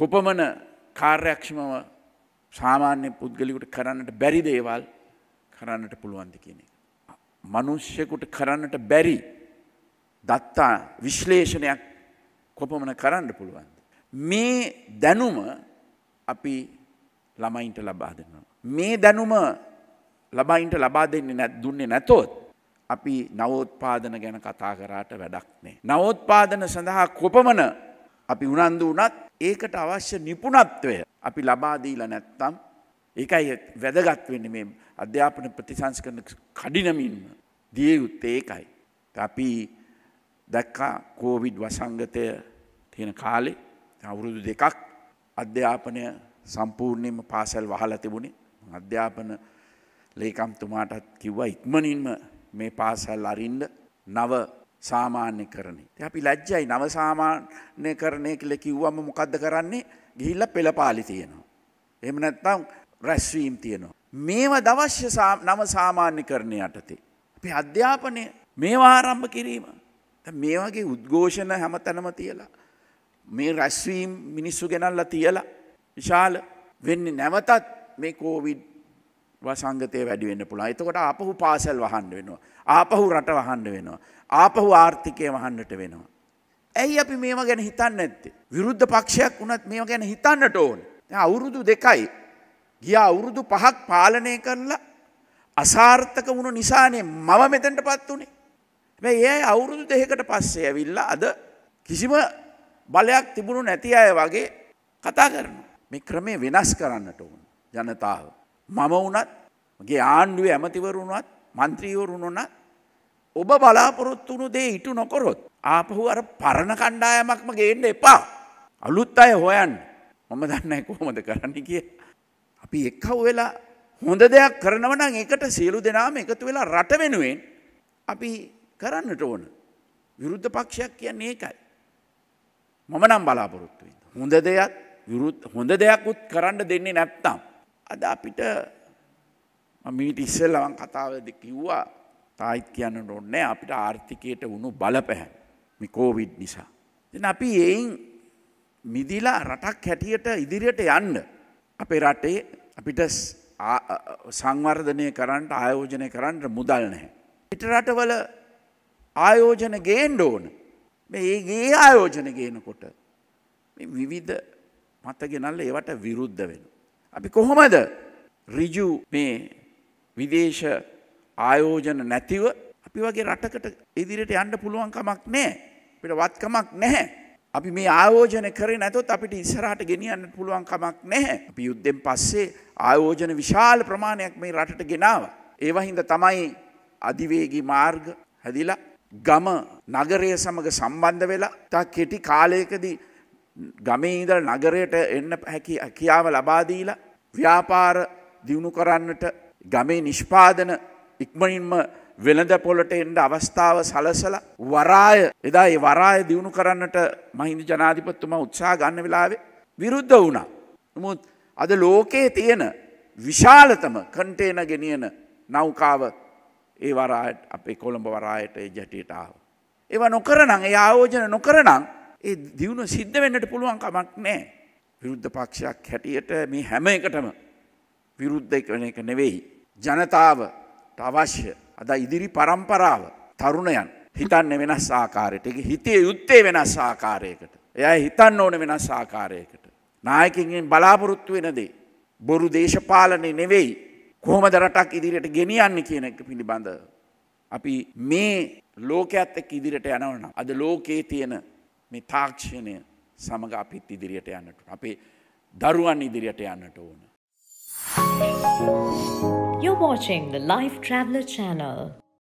කොපමන කාර්යක්ෂමව සාමාන්‍ය පුද්ගලිකුට කරන්නට බැරි දේවල් කරන්නට පුළුවන්ද කියන එක. මනුෂ්‍යකුට කරන්නට බැරි දත්තා විශ්ලේෂණයක් කොපමන කරන්න පුළුවන්ද. මේ දැනුම අපි ළමයින්ට ලබා දෙන්නවා. මේ දැනුම ලබයින්ට ලබා දෙන්නේ නැ දුන්නේ නැතොත් අපි නවෝත්පාදන ගැන කතා කරාට වැඩක් නෑ. නවෝත්පාදන සඳහා කොපමන අපි උනන්දු වනත් ඒකට අවශ්‍ය නිපුණත්වය අපි ලබාදීලා නැත්තම් ඒකයි වැදගත් වෙන්න මේ අධ්‍යාපන ප්‍රතිසංස් කරන කඩිනමින්ම දිය යුත්තේ ඒකයි. අපි දැක්කා කෝවිඩ් වසංගතය තියෙන කාලේ අවුරුදු දෙකක් අධ්‍යාපනය සම්පූර්ණයම පාසැල් වහල තිබුණේ අධ්‍යාපන ලේකම්තුමාටත් කිව්වා ඉක්මනින්ම මේ පාසැල් අරින්ඩ නව සාමාන්‍ය කරණය. අපි ලැජ්ජයි නව සාමාන්‍ය කරණය කළ කිව්වම මොකක්ද කරන්නේ ගිහිල්ල පෙළපාලි තියෙනවා. එම නැත්තම් රැස්වීම් තියෙනවා. මේව දවශ්‍ය නව සාමාන්‍ය කරණය යටතේ. අපි අධ්‍යාපනය මේවා ආරම්භ කිරීම. මේ වගේ උද්ඝෝෂණ හැම තැනම තියලා. මේ රැස්වීම් මිනිස්සු ගෙනල්ලා තියලා විශාල වෙන්න නැවතත් මේ කෝවිඩ් වසංගතය වැඩිවෙන්න පුළා එතකොට අපහු පාසල් වහන්න වෙනවා. ආපහු රට වහන්න වෙනවා. ආපහු ආර්ථිකය වහන්නට වෙනවා. ඇයි අපි මේවා ගැන හිතන්න ඇත්තේ. විරුද්ධ පක්ෂයක් වනත් මේ ගැන හිතන්නට ඕන. අවුරුදු දෙකයි. ගිය අවුරුදු පහක් පාලනය කරලා අසාර්ථක වුණු නිසානේ මම මෙතැන්ට පත් වනේ. මේ ඒ අවුරුදු දෙහකට පස්සේ ඇවිල්ල අද කිසිම බලයක් තිබුණු නැති අය වගේ කතා කරන. මේ ක්‍රමේ වෙනස් කරන්නට ඕන ජනතාව. මම වුණත් මගේ ආණ්ඩුවේ ඇමතිවරුණත් මන්ත්‍රීවරුණොන ඔබ බලාපොරොත්තු වුණු දේ ඉටු නොකොරොත් ආපහු අර පරණ කණ්ඩායමක්ම ගේන්න එපා අලුත් අය හොයන් මම දන්න කොහොමද කරන්න කිය අපි එක්හව් වෙලා හොඳ දෙයක් කරනවනම් එකට සියලු දෙනාම එකතු වෙලා රට වෙනුවෙන් අපි කරන්නට ඕන විරුද්ධ පක්ෂයක් කියන්නේ ඒකයි මම නම් බලාපොරොත්තුවෙන් හොඳ දෙයක් හොඳ දෙයක් උත් කරන්න දෙන්නේ නැත්තම් අද අපිට මීට ඉස්සල්ලවන් කතාවද කිව්වා තායිත් කියන්න නොන්නෑ අපිට ආර්ථිකයට වුණු බලපැහැ මිකෝවිඩ් නිසා. දෙන අපි එයින් මිදිලා රටක් හැටියට ඉදිරියට යන්න. අපේ රටේ අපිට සංවර්ධනය කරන්නට ආයෝජනය කරන්නට මුදල් නැහැ. පිට රටවල ආයෝජන ගේන්ඩ ඕන ඒගේ ආයෝජන ගේනකොට විවිධ මතගෙනල්ල ඒවට විරුද්ධ වෙන. අපි කොහොමද රිජු මේ විදේශ ආයෝජන නැතිව අපි වගේ රටකට ඉදිරියට යන්න පුළුවන් කමක් නැහැ. අපිට වත්කමක් නැහැ. අපි මේ ආයෝජන කරේ නැතොත් අපිට ඉස්සරහට ගෙනියන්න පුළුවන් කමක් නැහැ. අපි යුද්ධෙන් පස්සේ ආයෝජන විශාල ප්‍රමාණයක් මේ රටට ගෙනාවා. ඒවා හින්දා තමයි අධිවේගී මාර්ග හැදිලා ගම නගරය සමග සම්බන්ධ වෙලා තා කෙටි කාලයකදී ගමේ ඉඳල් නගරයට එන්න හැකි හැකියාව ලබාදීලා ව්‍යාපාර දියුණු කරන්නට ගමේ නිෂ්පාදන ඉක්මනින්ම වෙළඳ පොලට එන්ඩ අවස්ථාව සලසල වරාය එදා ඒ වරාය දියුණු කරන්නට මහින්ද ජනාධිපත්තුමා උත්සා ගන්න වෙලාවේ විරුද්ධ වුණා. නමුත් අද ලෝකයේ තියෙන විශාලතම කන්ටේන ගෙනියන නෞකාව ඒ වරායට අපේ කොළඹ වරායට ජැටියටාව. ඒවා නොකරනං ඒ ආයෝජන නොකරනං ඒ දියුණු සිද්ධ වෙන්නට පුළුවන් කමක් නෑ. විරුද්ධ පක්ෂයක් හැටියට මේ හැම එකටම විරුද්ධ එකන එක නෙවෙයි. ජනතාව අවශ්‍ය අද ඉදිරි පරම්පරාව තරුණයන් හිතන්න වෙනස් ආකාරයට එක හිතේ යුත්තේ වෙනස් ආකාරයකට. එයයි හිතන්න ඕන වෙනස් ආකාරයකට. නායකින්ගෙන් බලාපොරොත්තු වෙනදේ. බොරු දේශපාලනය නෙවෙයි කොහොමද රටක් ඉදිරියට ගෙනියන්න කියන එක පිළිබඳ. අපි මේ ලෝකයත් එක් ඉදිරියට යනවනම් අද ලෝකයේ තියෙන මේ තාක්ෂණය සමඟ අපිත් ඉදිරියට යන්නට අපේ දරුවන් ඉදිරියට යන්නට ඕන. You're watching the Life Traveler channel.